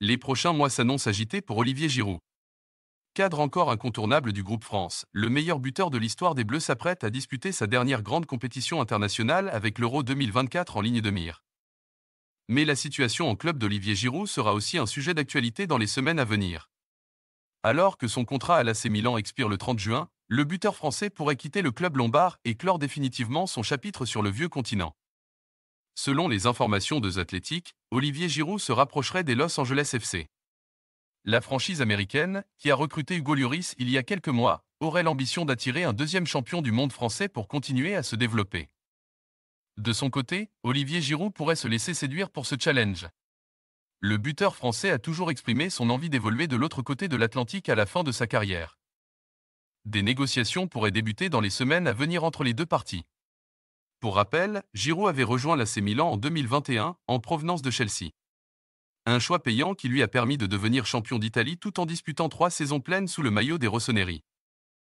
Les prochains mois s'annoncent agités pour Olivier Giroud. Cadre encore incontournable du groupe France, le meilleur buteur de l'histoire des Bleus s'apprête à disputer sa dernière grande compétition internationale avec l'Euro 2024 en ligne de mire. Mais la situation en club d'Olivier Giroud sera aussi un sujet d'actualité dans les semaines à venir. Alors que son contrat à l'AC Milan expire le 30 juin, le buteur français pourrait quitter le club lombard et clore définitivement son chapitre sur le vieux continent. Selon les informations de The Athletic, Olivier Giroud se rapprocherait des Los Angeles FC. La franchise américaine, qui a recruté Hugo Lloris il y a quelques mois, aurait l'ambition d'attirer un deuxième champion du monde français pour continuer à se développer. De son côté, Olivier Giroud pourrait se laisser séduire pour ce challenge. Le buteur français a toujours exprimé son envie d'évoluer de l'autre côté de l'Atlantique à la fin de sa carrière. Des négociations pourraient débuter dans les semaines à venir entre les deux parties. Pour rappel, Giroud avait rejoint l'AC Milan en 2021, en provenance de Chelsea. Un choix payant qui lui a permis de devenir champion d'Italie tout en disputant trois saisons pleines sous le maillot des Rossoneri.